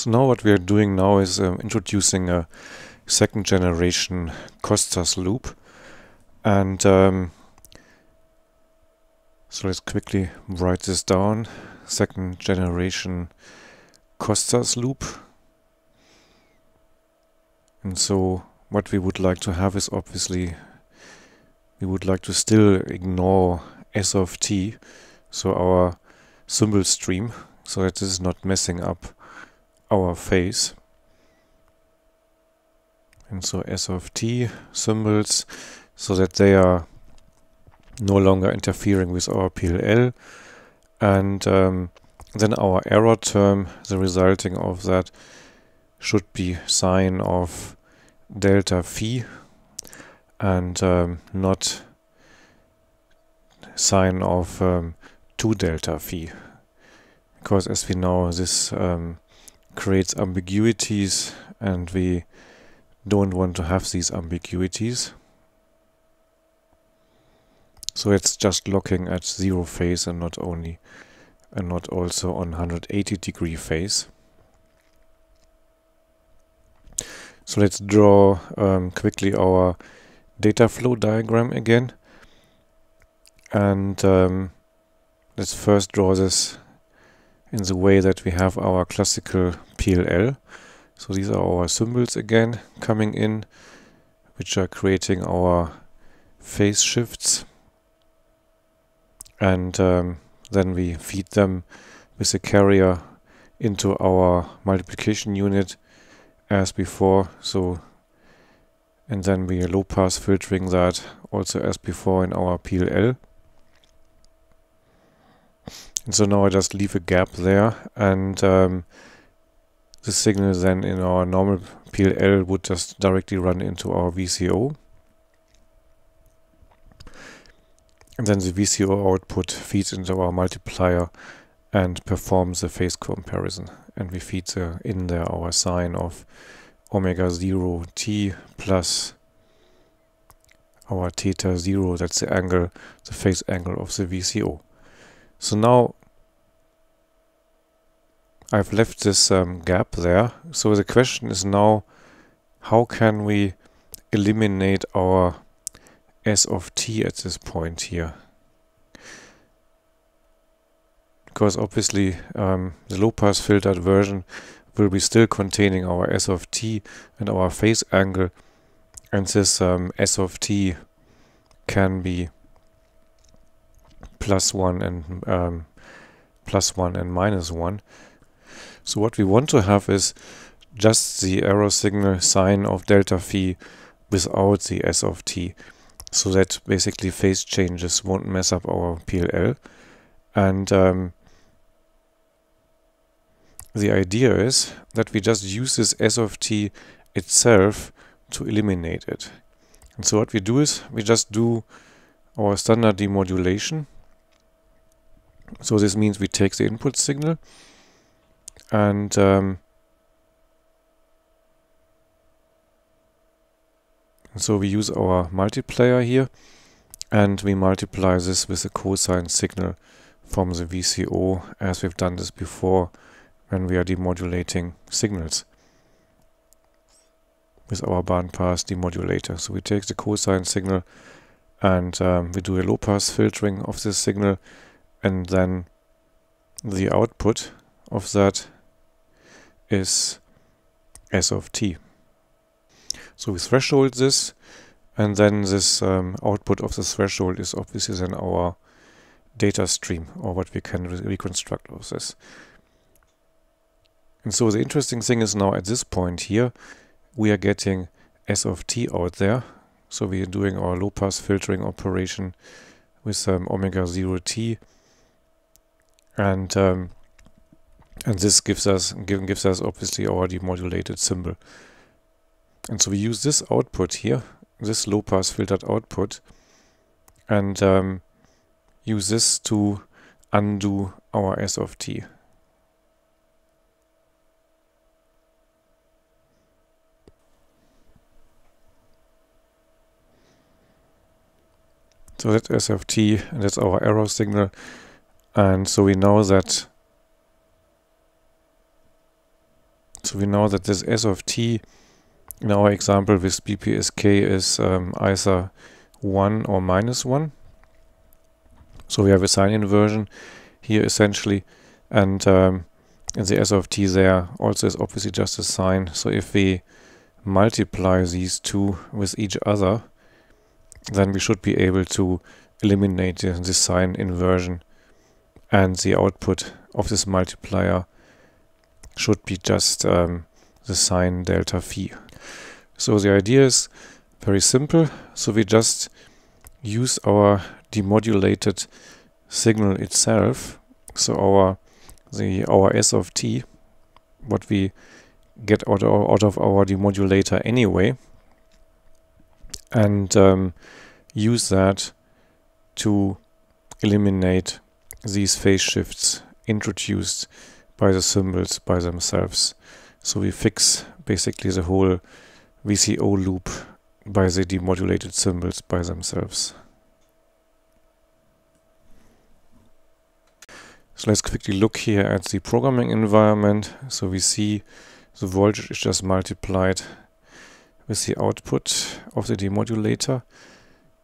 So now what we are doing now is um, introducing a second generation Costas loop. And um, so let's quickly write this down. Second generation Costas loop. And so what we would like to have is obviously we would like to still ignore S of t, so our symbol stream, so that this is not messing up our face. And so S of t symbols so that they are no longer interfering with our PLL. And um, then our error term, the resulting of that should be sine of delta phi and um, not sine of um, 2 delta phi because as we know this um, creates ambiguities and we don't want to have these ambiguities. So it's just locking at zero phase and not only and not also on 180 degree phase. So let's draw um, quickly our data flow diagram again. And um, let's first draw this in the way that we have our classical PLL. So these are our symbols again coming in, which are creating our phase shifts. And um, then we feed them with a carrier into our multiplication unit as before. So and then we low pass filtering that also as before in our PLL. And so now I just leave a gap there and um, the signal then in our normal PLL would just directly run into our VCO. And then the VCO output feeds into our multiplier and performs the phase comparison. And we feed the, in there our sine of omega 0 t plus our theta 0, that's the angle, the phase angle of the VCO. So now I've left this um, gap there. So the question is now, how can we eliminate our s of t at this point here? Because obviously um, the low-pass filtered version will be still containing our s of t and our phase angle, and this um, s of t can be plus 1 and um, plus 1 and minus 1. So what we want to have is just the error signal sine of delta phi without the s of t. So that basically phase changes won't mess up our PLL. And um, the idea is that we just use this s of t itself to eliminate it. And so what we do is we just do our standard demodulation. So this means we take the input signal and um, so we use our multiplier here and we multiply this with the cosine signal from the VCO as we've done this before when we are demodulating signals with our bandpass demodulator. So we take the cosine signal and um, we do a low pass filtering of this signal and then the output of that is s of t. So we threshold this, and then this um, output of the threshold is obviously then our data stream, or what we can re reconstruct of this. And so the interesting thing is now at this point here, we are getting S of t out there. So we are doing our low pass filtering operation with um, omega 0 t. And um, and this gives us gives us obviously already modulated symbol. And so we use this output here, this low pass filtered output, and um, use this to undo our S of t. So that SFT, that's our error signal. And so we know that So we know that this S of t in our example with BPSK is um, either 1 or minus 1. So we have a sign inversion here essentially and um, and the S of t there also is obviously just a sign. So if we multiply these two with each other, then we should be able to eliminate the, the sign inversion and the output of this multiplier should be just um, the sine delta phi. So the idea is very simple. So we just use our demodulated signal itself. So our the our S of t, what we get out of, out of our demodulator anyway, and um, use that to eliminate these phase shifts introduced by the symbols by themselves. So we fix basically the whole VCO loop by the demodulated symbols by themselves. So let's quickly look here at the programming environment. So we see the voltage is just multiplied with the output of the demodulator.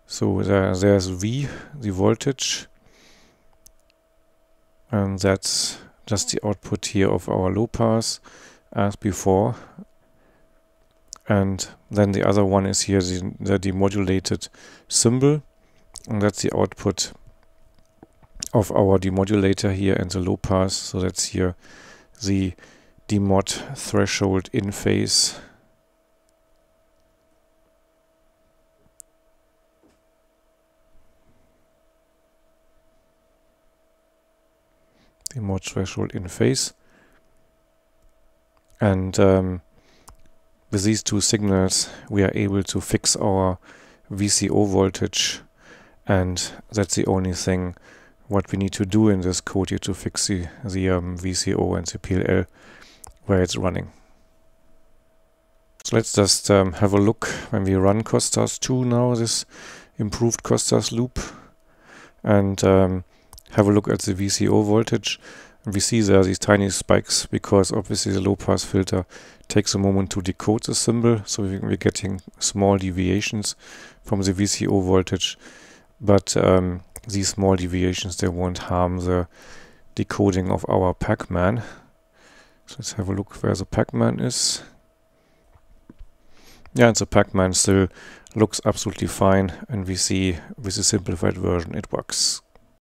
So there, there's V, the voltage, and that's just the output here of our low pass as before. And then the other one is here, the, the demodulated symbol. And that's the output of our demodulator here and the low pass. So that's here the demod threshold in phase the threshold in phase. And um, with these two signals, we are able to fix our VCO voltage. And that's the only thing what we need to do in this code here to fix the, the um, VCO and the PLL where it's running. So let's just um, have a look when we run Costas 2 now, this improved Costas loop. And um, have a look at the VCO voltage. And we see there are these tiny spikes because obviously the low pass filter takes a moment to decode the symbol. So we're getting small deviations from the VCO voltage. But um, these small deviations, they won't harm the decoding of our Pac-Man. So let's have a look where the Pac-Man is. Yeah, and the Pac-Man still looks absolutely fine. And we see with the simplified version, it works